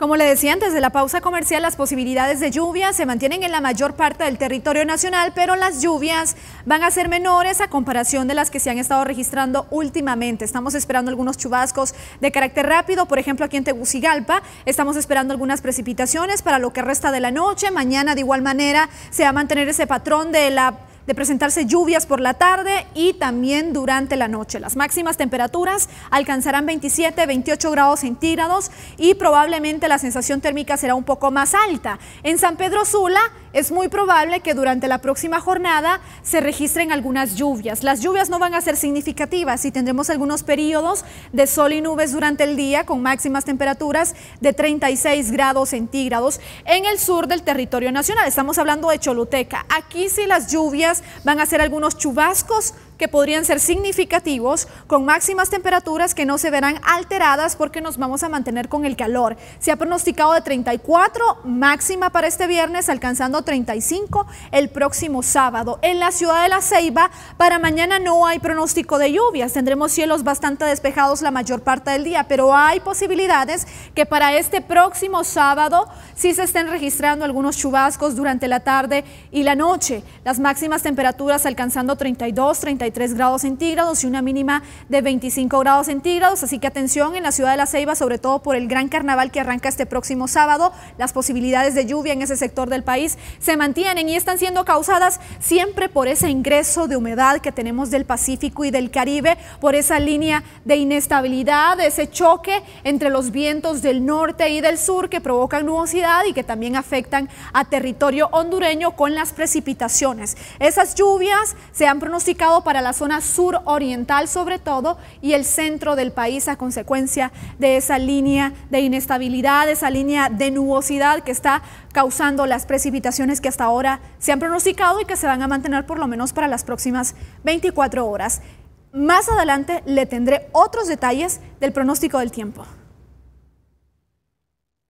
Como le decía antes de la pausa comercial, las posibilidades de lluvia se mantienen en la mayor parte del territorio nacional, pero las lluvias van a ser menores a comparación de las que se han estado registrando últimamente. Estamos esperando algunos chubascos de carácter rápido, por ejemplo aquí en Tegucigalpa, estamos esperando algunas precipitaciones para lo que resta de la noche. Mañana de igual manera se va a mantener ese patrón de la de presentarse lluvias por la tarde y también durante la noche. Las máximas temperaturas alcanzarán 27, 28 grados centígrados y probablemente la sensación térmica será un poco más alta. En San Pedro Sula es muy probable que durante la próxima jornada se registren algunas lluvias. Las lluvias no van a ser significativas y tendremos algunos periodos de sol y nubes durante el día con máximas temperaturas de 36 grados centígrados en el sur del territorio nacional. Estamos hablando de Choluteca. Aquí sí las lluvias van a ser algunos chubascos que podrían ser significativos con máximas temperaturas que no se verán alteradas porque nos vamos a mantener con el calor. Se ha pronosticado de 34 máxima para este viernes, alcanzando 35 el próximo sábado. En la ciudad de La Ceiba, para mañana no hay pronóstico de lluvias. Tendremos cielos bastante despejados la mayor parte del día, pero hay posibilidades que para este próximo sábado sí se estén registrando algunos chubascos durante la tarde y la noche. Las máximas temperaturas alcanzando 32, 33 3 grados centígrados y una mínima de 25 grados centígrados. Así que atención en la ciudad de La Ceiba, sobre todo por el gran carnaval que arranca este próximo sábado. Las posibilidades de lluvia en ese sector del país se mantienen y están siendo causadas siempre por ese ingreso de humedad que tenemos del Pacífico y del Caribe, por esa línea de inestabilidad, ese choque entre los vientos del norte y del sur que provocan nubosidad y que también afectan a territorio hondureño con las precipitaciones. Esas lluvias se han pronosticado para la zona sur oriental sobre todo y el centro del país a consecuencia de esa línea de inestabilidad, esa línea de nubosidad que está causando las precipitaciones que hasta ahora se han pronosticado y que se van a mantener por lo menos para las próximas 24 horas. Más adelante le tendré otros detalles del pronóstico del tiempo.